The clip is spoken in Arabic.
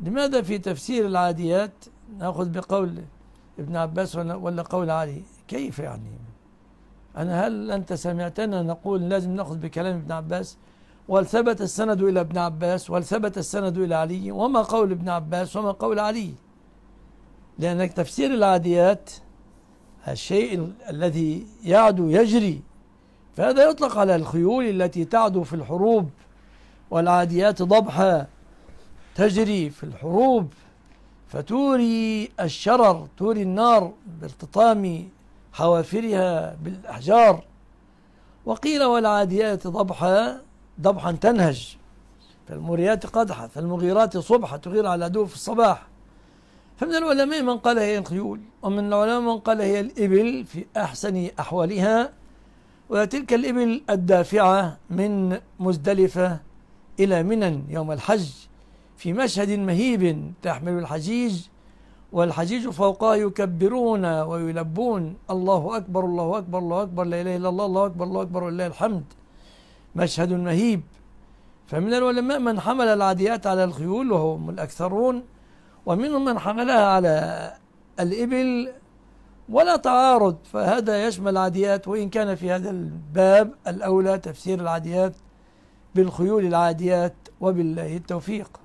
لماذا في تفسير العاديات نأخذ بقول ابن عباس ولا قول علي كيف يعني أنا هل أنت سمعتنا نقول لازم نأخذ بكلام ابن عباس والثبت السند إلى ابن عباس والثبت السند إلى علي وما قول ابن عباس وما قول علي لأن تفسير العاديات الشيء الذي يعدو يجري فهذا يطلق على الخيول التي تعدو في الحروب والعاديات ضبحا تجري في الحروب فتوري الشرر توري النار بارتطام حوافرها بالأحجار وقيل والعاديات ضبحا ضبحا تنهج فالموريات قدحة فالمغيرات صبحة تغير على العدو في الصباح فمن العلماء من قال هي الخيول ومن العلماء من قال هي الإبل في أحسن أحوالها وتلك الإبل الدافعة من مزدلفة إلى منن يوم الحج في مشهد مهيب تحمل الحجيج والحجيج فوقها يكبرون ويلبون الله أكبر الله أكبر الله أكبر لا إله إلا الله الله أكبر الله أكبر ولله الحمد مشهد مهيب فمن العلماء من حمل العاديات على الخيول وهم الأكثرون ومنهم من حملها على الإبل ولا تعارض فهذا يشمل العاديات وإن كان في هذا الباب الأولى تفسير العاديات بالخيول العاديات وبالله التوفيق